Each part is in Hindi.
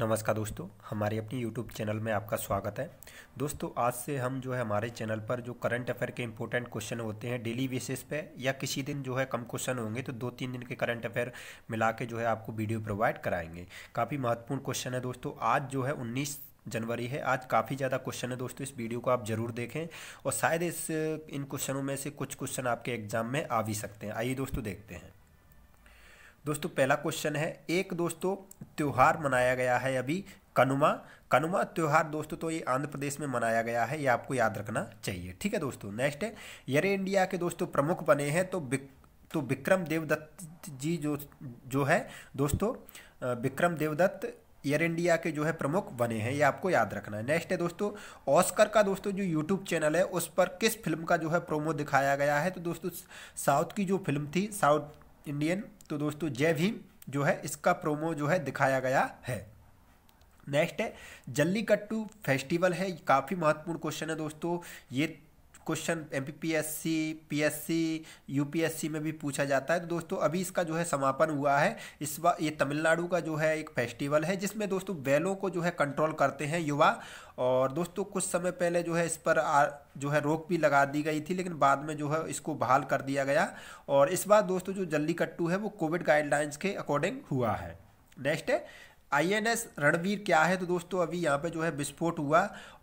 नमस्कार दोस्तों हमारे अपनी YouTube चैनल में आपका स्वागत है दोस्तों आज से हम जो है हमारे चैनल पर जो करंट अफेयर के इंपॉर्टेंट क्वेश्चन होते हैं डेली बेसिस पे या किसी दिन जो है कम क्वेश्चन होंगे तो दो तीन दिन के करंट अफेयर मिला के जो है आपको वीडियो प्रोवाइड कराएंगे काफ़ी महत्वपूर्ण क्वेश्चन है दोस्तों आज जो है उन्नीस जनवरी है आज काफ़ी ज़्यादा क्वेश्चन है दोस्तों इस वीडियो को आप जरूर देखें और शायद इस इन क्वेश्चनों में से कुछ क्वेश्चन आपके एग्जाम में आ भी सकते हैं आइए दोस्तों देखते हैं दोस्तों पहला क्वेश्चन है एक दोस्तों त्यौहार मनाया गया है अभी कनुमा कनुमा त्यौहार दोस्तों तो ये आंध्र प्रदेश में मनाया गया है ये आपको याद रखना चाहिए ठीक है दोस्तों नेक्स्ट है यरे इंडिया के दोस्तों प्रमुख बने हैं तो बिक, तो विक्रम देवदत्त जी जो जो है दोस्तों विक्रम देवदत्त एयर इंडिया के जो है प्रमुख बने हैं ये आपको याद रखना है नेक्स्ट है दोस्तों ऑस्कर का दोस्तों जो यूट्यूब चैनल है उस पर किस फिल्म का जो है प्रोमो दिखाया गया है तो दोस्तों साउथ की जो फिल्म थी साउथ इंडियन तो दोस्तों जय भीम जो है इसका प्रोमो जो है दिखाया गया है नेक्स्ट है जल्लीकट्टू फेस्टिवल है काफ़ी महत्वपूर्ण क्वेश्चन है दोस्तों ये क्वेश्चन एम पी यूपीएससी में भी पूछा जाता है तो दोस्तों अभी इसका जो है समापन हुआ है इस बार ये तमिलनाडु का जो है एक फेस्टिवल है जिसमें दोस्तों बैलों को जो है कंट्रोल करते हैं युवा और दोस्तों कुछ समय पहले जो है इस पर आ, जो है रोक भी लगा दी गई थी लेकिन बाद में जो है इसको बहाल कर दिया गया और इस बार दोस्तों जो कट्टू है वो कोविड गाइडलाइंस के अकॉर्डिंग हुआ है नेक्स्ट है आईएनएस रणवीर क्या है तो दोस्तों अभी यहाँ पे जो है विस्फोट हुआ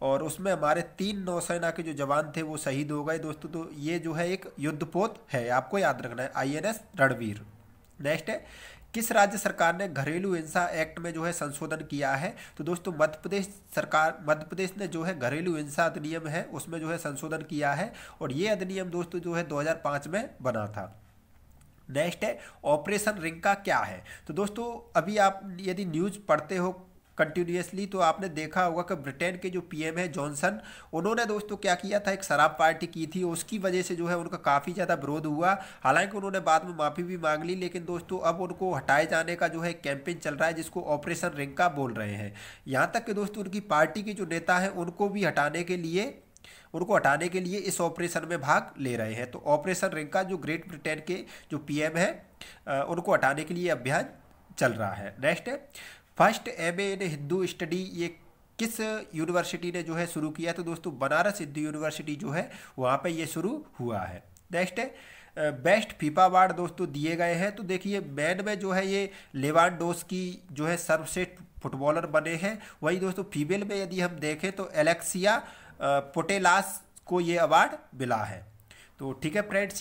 और उसमें हमारे तीन नौसेना के जो जवान थे वो शहीद हो गए दोस्तों तो ये जो है एक युद्धपोत है आपको याद रखना है आईएनएस रणवीर नेक्स्ट है किस राज्य सरकार ने घरेलू हिंसा एक्ट में जो है संशोधन किया है तो दोस्तों मध्य प्रदेश सरकार मध्य प्रदेश ने जो है घरेलू हिंसा अधिनियम है उसमें जो है संशोधन किया है और ये अधिनियम दोस्तों जो है दो में बना था नेक्स्ट है ऑपरेशन रिंग का क्या है तो दोस्तों अभी आप यदि न्यूज़ पढ़ते हो कंटिन्यूसली तो आपने देखा होगा कि ब्रिटेन के जो पीएम है जॉनसन उन्होंने दोस्तों क्या किया था एक शराब पार्टी की थी उसकी वजह से जो है उनका काफ़ी ज़्यादा विरोध हुआ हालांकि उन्होंने बाद में माफ़ी भी मांग ली लेकिन दोस्तों अब उनको हटाए जाने का जो है कैंपेन चल रहा है जिसको ऑपरेशन रिंका बोल रहे हैं यहाँ तक कि दोस्तों उनकी पार्टी के जो नेता हैं उनको भी हटाने के लिए उनको हटाने के लिए इस ऑपरेशन में भाग ले रहे हैं तो ऑपरेशन रिंका जो ग्रेट ब्रिटेन के जो पीएम है उनको हटाने के लिए अभियान चल रहा है next first M in Hindu study ये किस यूनिवर्सिटी ने जो है शुरू किया तो दोस्तों बनारस हिंदू यूनिवर्सिटी जो है वहाँ पे ये शुरू हुआ है नेक्स्ट बेस्ट फीफा अवार्ड दोस्तों दिए गए हैं तो देखिए मैन में जो है ये लेवान डोस की जो है सर्वश्रेष्ठ फुटबॉलर बने हैं वही दोस्तों फीमेल में यदि हम देखें तो एलेक्सिया पोटेलास को ये अवार्ड मिला है तो ठीक है फ्रेंड्स